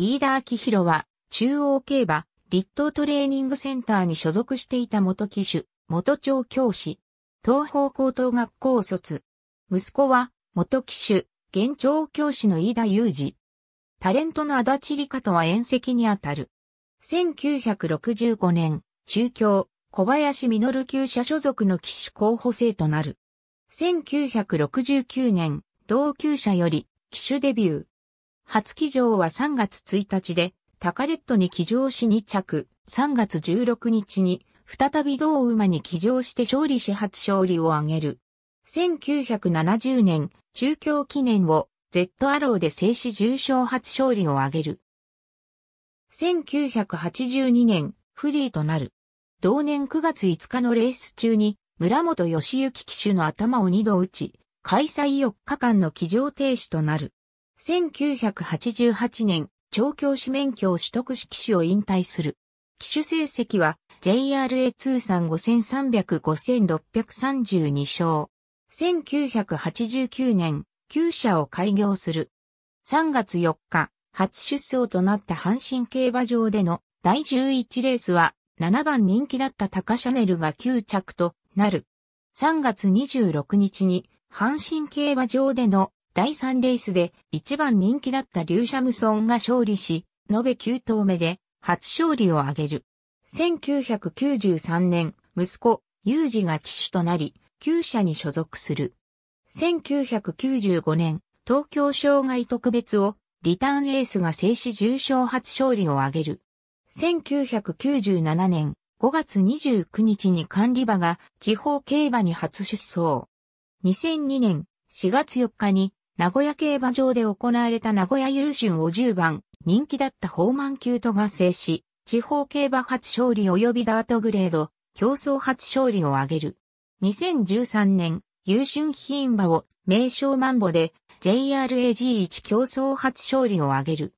飯田明宏は、中央競馬、立東トレーニングセンターに所属していた元騎手、元調教師、東方高等学校卒。息子は、元騎手、現調教師の飯田裕二。タレントの足立理香とは遠石にあたる。1965年、中京、小林実級者所属の騎手候補生となる。1969年、同級者より、騎手デビュー。初起乗は3月1日で、タカレットに起乗し2着、3月16日に、再び同馬に起乗して勝利し初勝利を挙げる。1970年、中京記念を、Z アローで静止重賞初勝利を挙げる。1982年、フリーとなる。同年9月5日のレース中に、村本義行騎手の頭を2度打ち、開催4日間の騎乗停止となる。1988年、調教師免許を取得し騎手を引退する。騎手成績は JRA 通算5300-5632勝。1989年、旧社を開業する。3月4日、初出走となった阪神競馬場での第11レースは7番人気だった高シャネルが9着となる。3月26日に阪神競馬場での第3レースで一番人気だったリューシャムソンが勝利し、延べ9頭目で初勝利を挙げる。1993年、息子、ユージが騎手となり、旧社に所属する。1995年、東京障害特別を、リターンエースが静止重賞初勝利を挙げる。1997年5月29日に管理馬が地方競馬に初出走。2002年4月4日に名古屋競馬場で行われた名古屋優春を10番、人気だったホーマンキュートが制し、地方競馬初勝利及びダートグレード、競争初勝利を挙げる。2013年、優春品馬を名称マンボで JRAG1 競争初勝利を挙げる。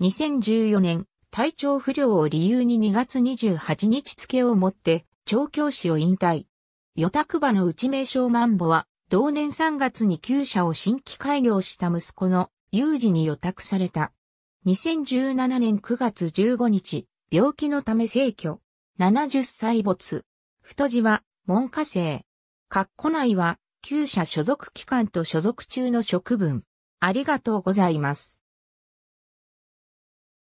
2014年、体調不良を理由に2月28日付をもって、調教師を引退。与宅馬の内名称マンボは、同年3月に旧社を新規開業した息子の有事に予託された。2017年9月15日、病気のため逝去。70歳没。太字は、文科生。括弧内は、旧社所属機関と所属中の職分。ありがとうございます。